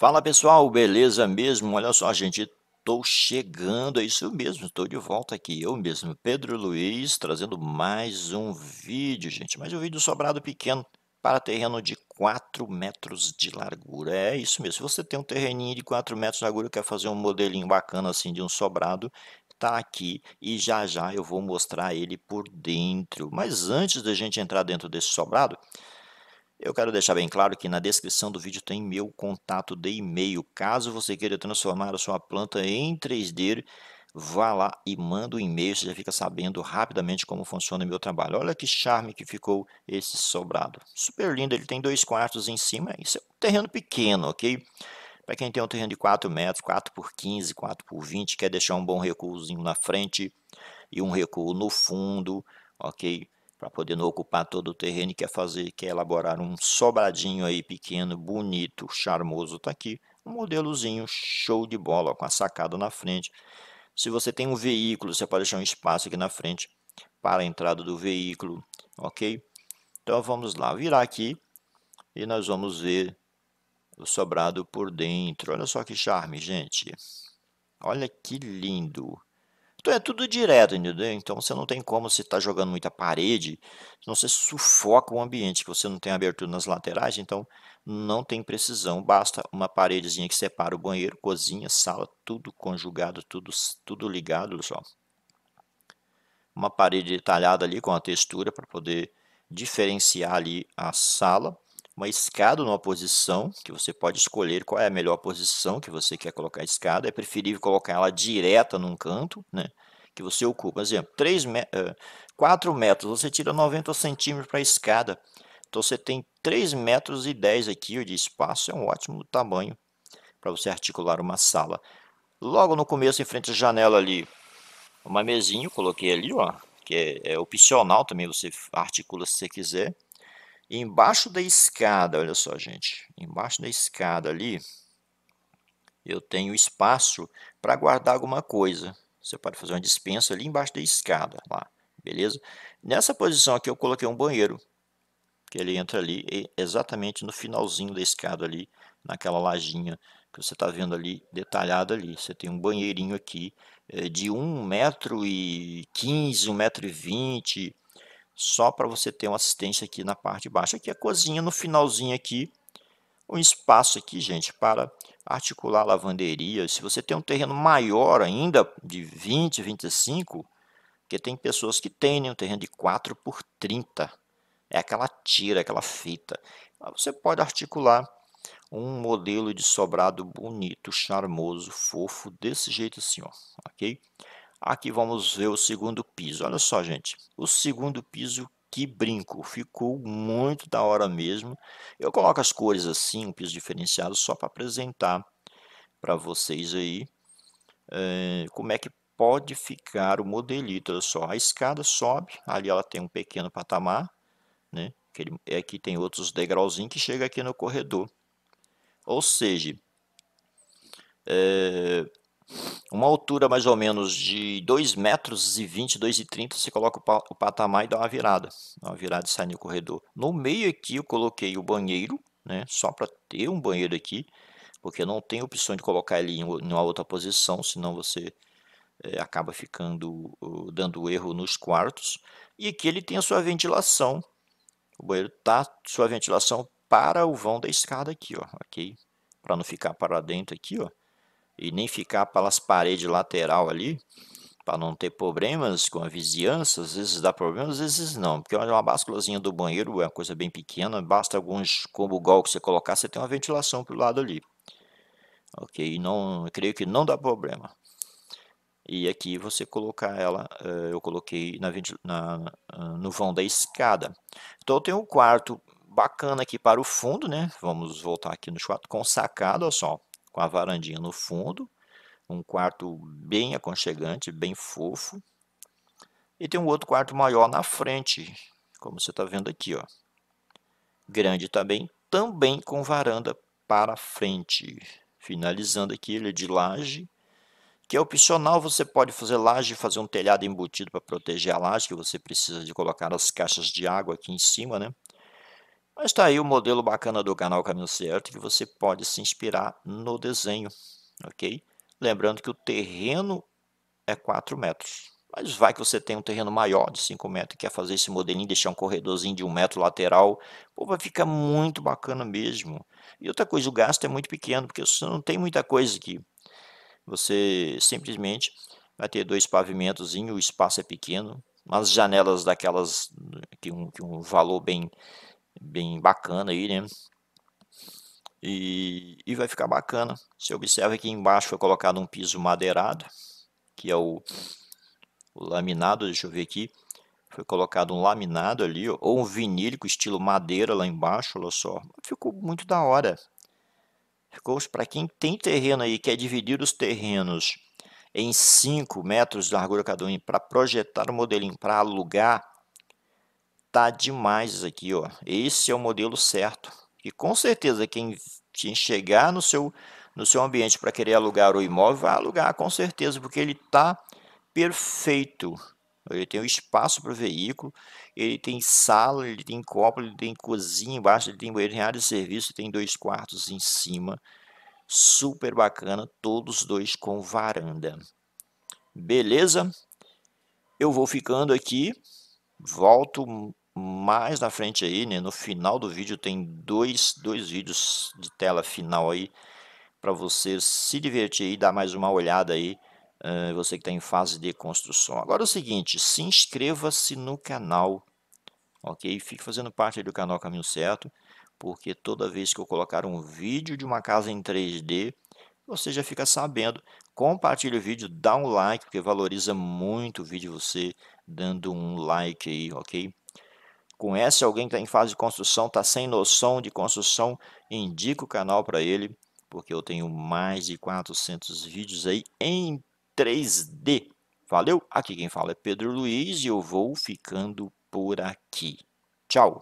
Fala pessoal, beleza mesmo? Olha só, gente, estou chegando, é isso mesmo, estou de volta aqui, eu mesmo, Pedro Luiz, trazendo mais um vídeo, gente, mais um vídeo sobrado pequeno para terreno de 4 metros de largura, é isso mesmo, se você tem um terreninho de 4 metros de largura, e quer fazer um modelinho bacana assim de um sobrado, tá aqui e já já eu vou mostrar ele por dentro, mas antes da gente entrar dentro desse sobrado, eu quero deixar bem claro que na descrição do vídeo tem meu contato de e-mail. Caso você queira transformar a sua planta em 3D, vá lá e manda um e-mail, você já fica sabendo rapidamente como funciona o meu trabalho. Olha que charme que ficou esse sobrado. Super lindo, ele tem dois quartos em cima, isso é um terreno pequeno, ok? Para quem tem um terreno de 4 metros, 4 por 15, 4 por 20, quer deixar um bom recuozinho na frente e um recuo no fundo, ok? para poder não ocupar todo o terreno e quer fazer, quer elaborar um sobradinho aí pequeno, bonito, charmoso, tá aqui, um modelozinho show de bola, com a sacada na frente. Se você tem um veículo, você pode deixar um espaço aqui na frente para a entrada do veículo, ok? Então vamos lá, virar aqui e nós vamos ver o sobrado por dentro. Olha só que charme, gente. Olha que lindo. Então é tudo direto, entendeu? Então você não tem como se está jogando muita parede, senão você sufoca o ambiente, que você não tem abertura nas laterais, então não tem precisão. Basta uma paredezinha que separa o banheiro, cozinha, sala, tudo conjugado, tudo, tudo ligado, só. Uma parede detalhada ali com a textura para poder diferenciar ali a sala uma escada numa posição, que você pode escolher qual é a melhor posição que você quer colocar a escada. É preferível colocar ela direta num canto, né? Que você ocupa. Por exemplo, 3 me 4 eh, metros, você tira 90 centímetros para a escada. Então você tem 3 metros e 10 aqui de espaço, é um ótimo tamanho para você articular uma sala. Logo no começo, em frente à janela ali, uma mesinha, coloquei ali, ó, que é, é opcional também, você articula se você quiser. Embaixo da escada, olha só, gente. Embaixo da escada ali, eu tenho espaço para guardar alguma coisa. Você pode fazer uma dispensa ali embaixo da escada, lá, beleza? Nessa posição aqui eu coloquei um banheiro, que ele entra ali exatamente no finalzinho da escada ali, naquela lajinha que você está vendo ali, detalhada ali. Você tem um banheirinho aqui eh, e de 1,15m, 1,20m, só para você ter uma assistência aqui na parte de baixo. Aqui é a cozinha, no finalzinho aqui, um espaço aqui, gente, para articular lavanderia. Se você tem um terreno maior ainda, de 20, 25, porque tem pessoas que têm né, um terreno de 4 por 30, é aquela tira, aquela fita. Você pode articular um modelo de sobrado bonito, charmoso, fofo, desse jeito assim, ó, ok? Aqui vamos ver o segundo piso. Olha só, gente. O segundo piso, que brinco. Ficou muito da hora mesmo. Eu coloco as cores assim, um piso diferenciado, só para apresentar para vocês aí é, como é que pode ficar o modelito. Olha só, a escada sobe, ali ela tem um pequeno patamar, né? Aqui é tem outros degrauzinhos que chega aqui no corredor. Ou seja, é, uma altura mais ou menos de 2 metros e 20, 2 e 30, você coloca o patamar e dá uma virada. Dá uma virada e sai no corredor. No meio aqui eu coloquei o banheiro, né? Só para ter um banheiro aqui, porque não tem opção de colocar ele em uma outra posição, senão você é, acaba ficando dando erro nos quartos. E aqui ele tem a sua ventilação. O banheiro tá sua ventilação para o vão da escada aqui, ó, ok? Para não ficar para dentro aqui, ó e nem ficar pelas paredes lateral ali, para não ter problemas com a vizinhança, às vezes dá problema, às vezes não, porque uma básculazinha do banheiro é uma coisa bem pequena, basta alguns gol que você colocar, você tem uma ventilação pelo lado ali. Ok, não, creio que não dá problema. E aqui você colocar ela, eh, eu coloquei na, na, ah, no vão da escada. Então eu tenho um quarto bacana aqui para o fundo, né? Vamos voltar aqui no quarto com sacada, olha só com a varandinha no fundo, um quarto bem aconchegante, bem fofo. E tem um outro quarto maior na frente, como você está vendo aqui, ó. Grande também, também com varanda para frente. Finalizando aqui, ele é de laje, que é opcional, você pode fazer laje, fazer um telhado embutido para proteger a laje, que você precisa de colocar as caixas de água aqui em cima, né? Mas está aí o modelo bacana do canal Caminho Certo que você pode se inspirar no desenho, ok? Lembrando que o terreno é 4 metros. Mas vai que você tem um terreno maior de 5 metros e quer fazer esse modelinho, deixar um corredorzinho de 1 um metro lateral. Pô, vai ficar muito bacana mesmo. E outra coisa, o gasto é muito pequeno, porque você não tem muita coisa aqui. Você simplesmente vai ter dois pavimentos, o espaço é pequeno. mas janelas daquelas né, que um, que um valor bem bem bacana aí, né? E, e vai ficar bacana. Você observa que embaixo foi colocado um piso madeirado, que é o, o laminado, deixa eu ver aqui. Foi colocado um laminado ali, ó, ou um vinílico estilo madeira lá embaixo, olha só. Ficou muito da hora. Ficou para quem tem terreno aí, quer dividir os terrenos em 5 metros de largura cada um para projetar o modelinho, para alugar, tá demais aqui, ó. Esse é o modelo certo. E com certeza quem, quem chegar no seu no seu ambiente para querer alugar o imóvel vai alugar com certeza, porque ele tá perfeito. Ele tem um espaço para o veículo, ele tem sala, ele tem copo, ele tem cozinha embaixo, ele tem banheiro em área de serviço, tem dois quartos em cima. Super bacana, todos dois com varanda. Beleza? Eu vou ficando aqui. Volto mais na frente aí, né, no final do vídeo tem dois, dois vídeos de tela final aí para você se divertir e dar mais uma olhada aí, uh, você que está em fase de construção. Agora é o seguinte, se inscreva-se no canal, ok? Fique fazendo parte do canal Caminho Certo, porque toda vez que eu colocar um vídeo de uma casa em 3D, você já fica sabendo. Compartilhe o vídeo, dá um like, porque valoriza muito o vídeo você dando um like aí, ok? Conhece alguém que está em fase de construção, está sem noção de construção? Indica o canal para ele, porque eu tenho mais de 400 vídeos aí em 3D. Valeu? Aqui quem fala é Pedro Luiz e eu vou ficando por aqui. Tchau!